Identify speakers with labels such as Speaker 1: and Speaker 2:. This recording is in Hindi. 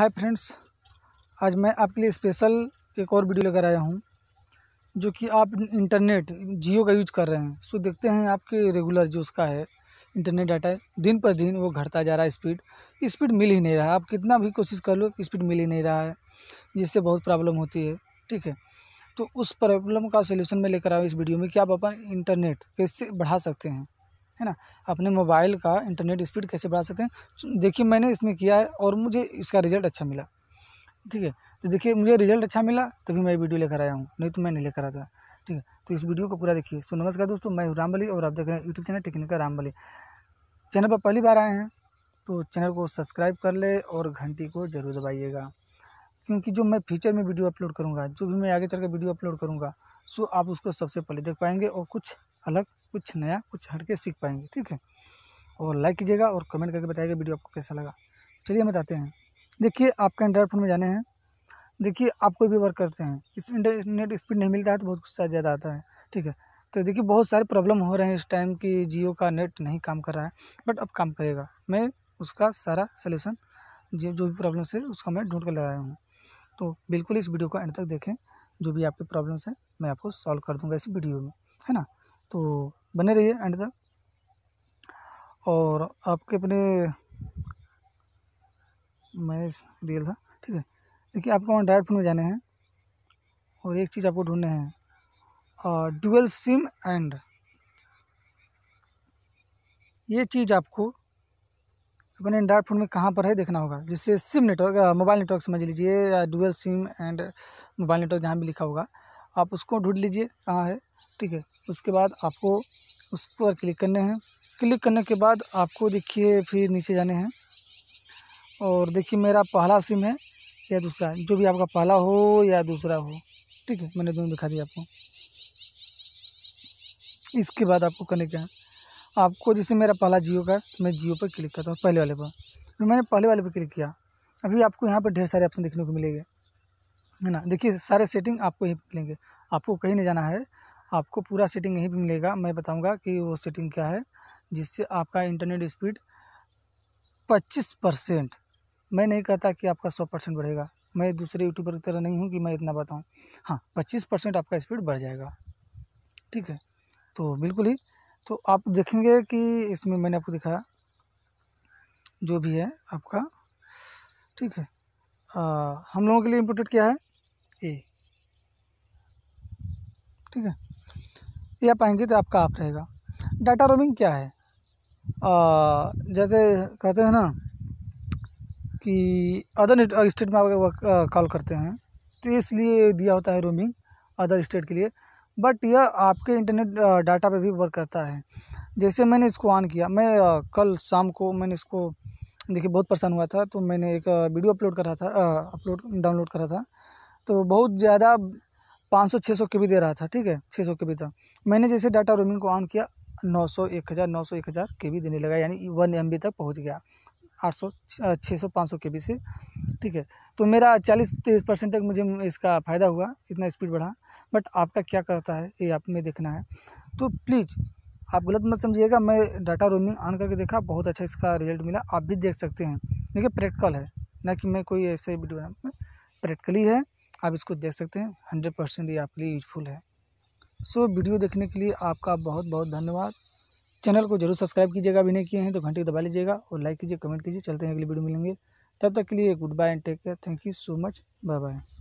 Speaker 1: हाय फ्रेंड्स आज मैं आपके लिए स्पेशल एक और वीडियो लेकर आया हूँ जो कि आप इंटरनेट जियो का यूज कर रहे हैं सो देखते हैं आपके रेगुलर जो उसका है इंटरनेट डाटा दिन पर दिन वो घटता जा रहा है स्पीड स्पीड मिल ही नहीं रहा है आप कितना भी कोशिश कर लो स्पीड मिल ही नहीं रहा है जिससे बहुत प्रॉब्लम होती है ठीक है तो उस प्रॉब्लम का सोल्यूशन मैं लेकर आया इस वीडियो में कि आप अपन इंटरनेट कैसे बढ़ा सकते हैं है ना अपने मोबाइल का इंटरनेट स्पीड कैसे बढ़ा सकते हैं देखिए मैंने इसमें किया है और मुझे इसका रिजल्ट अच्छा मिला ठीक है तो देखिए मुझे रिजल्ट अच्छा मिला तभी मैं वीडियो लेकर आया हूँ नहीं तो मैं नहीं लेकर आता ठीक है तो इस वीडियो को पूरा देखिए सो नमस्कार दोस्तों मैं राम बली और आप देख रहे हैं YouTube channel technical Ram Bali channel पर पहली बार आए हैं तो चैनल को सब्सक्राइब कर ले और घंटी को जरूर दबाइएगा क्योंकि जो मैं फ्यूचर में वीडियो अपलोड करूँगा जो भी मैं आगे चल कर वीडियो अपलोड करूँगा सो आप उसको सबसे पहले देख पाएंगे और कुछ अलग कुछ नया कुछ हटके सीख पाएंगे ठीक है और लाइक कीजिएगा और कमेंट करके बताइएगा वीडियो आपको कैसा लगा चलिए हम बताते हैं देखिए आपका एंड्रॉयड फ़ोन में जाने हैं देखिए आप कोई भी वर्क करते हैं इस इंटरनेट स्पीड नहीं मिलता है तो बहुत गुस्सा ज़्यादा आता है ठीक है तो देखिए बहुत सारे प्रॉब्लम हो रहे हैं इस टाइम कि जियो का नेट नहीं काम कर रहा है बट अब काम करेगा मैं उसका सारा सलूशन जो जो भी प्रॉब्लम्स है उसका मैं ढूंढ कर लगाया हूँ तो बिल्कुल इस वीडियो को एंड तक देखें जो भी आपकी प्रॉब्लम्स हैं मैं आपको सॉल्व कर दूँगा इस वीडियो में है ना तो बने रहिए एंड तक और आपके अपने मैं रियल था ठीक है देखिए आपको वहाँ डायरेक्ट में जाने हैं और एक चीज़ आपको ढूंढने हैं डुअल सिम एंड ये चीज़ आपको अपने एंड्रॉयड फ़ोन में कहाँ पर है देखना होगा जिससे सिम नेटवर्क मोबाइल नेटवर्क समझ लीजिए या dual SIM and mobile network जहाँ भी लिखा होगा आप उसको ढूंढ लीजिए कहाँ है ठीक है उसके बाद आपको उस पर क्लिक करने हैं क्लिक करने के बाद आपको देखिए फिर नीचे जाने हैं और देखिए मेरा पहला सिम है या दूसरा जो भी आपका पहला हो या दूसरा हो ठीक है मैंने दोनों दिखा दिया आपको इसके बाद आपको करने क्या आपको जैसे मेरा पहला जियो का तो मैं जियो पर क्लिक करता हूँ पहले वाले पर तो मैंने पहले वाले पर क्लिक किया अभी आपको यहाँ पर ढेर सारे ऑप्शन देखने को मिलेंगे है ना देखिए सारे सेटिंग आपको यहीं मिलेंगे आपको कहीं नहीं जाना है आपको पूरा सेटिंग यहीं पर मिलेगा मैं बताऊँगा कि वो सेटिंग क्या है जिससे आपका इंटरनेट स्पीड पच्चीस परसेंट मैं नहीं कहता कि आपका सौ परसेंट बढ़ेगा मैं दूसरे यूट्यूबर की तरह नहीं हूँ कि मैं इतना बताऊँ हाँ पच्चीस परसेंट आपका स्पीड बढ़ जाएगा ठीक है तो बिल्कुल ही तो आप देखेंगे कि इसमें मैंने आपको दिखाया जो भी है आपका ठीक है आ, हम लोगों के लिए इम्पोर्टेंट क्या है ए ठीक है या पाएंगे तो आपका आप रहेगा डाटा रोमिंग क्या है आ, जैसे कहते हैं ना कि अदर स्टेट uh, में आप कॉल uh, करते हैं तो इसलिए दिया होता है रोमिंग अदर स्टेट के लिए बट यह आपके इंटरनेट डाटा uh, पे भी वर्क करता है जैसे मैंने इसको ऑन किया मैं कल शाम को मैंने इसको देखिए बहुत परेशान हुआ था तो मैंने एक वीडियो अपलोड करा था अपलोड डाउनलोड करा था तो बहुत ज़्यादा पाँच सौ छः सौ के बी दे रहा था ठीक है छः सौ के बी था मैंने जैसे डाटा रोमिंग को ऑन किया नौ सौ एक हज़ार नौ सौ एक हज़ार के बी देने लगा यानी वन एम बी तक पहुँच गया आठ सौ छः सौ पाँच सौ के बी से ठीक है तो मेरा चालीस तेईस परसेंट तक मुझे इसका फ़ायदा हुआ इतना स्पीड बढ़ा बट आपका क्या करता है ये आप में देखना है तो प्लीज़ आप गलत मत समझिएगा मैं डाटा रोमिंग ऑन करके देखा बहुत अच्छा इसका रिजल्ट मिला आप भी देख सकते हैं देखिए प्रैक्टिकल है ना कि मैं कोई ऐसे वीडियो प्रैक्टिकली है आप इसको देख सकते हैं हंड्रेड परसेंट ये आपके लिए यूजफुल है सो so, वीडियो देखने के लिए आपका बहुत बहुत धन्यवाद चैनल को जरूर सब्सक्राइब कीजिएगा अभी नहीं किए हैं तो घंटे दबा लीजिएगा और लाइक कीजिए कमेंट कीजिए चलते हैं अगली वीडियो मिलेंगे तब तक के लिए goodbye and take care thank you so much bye bye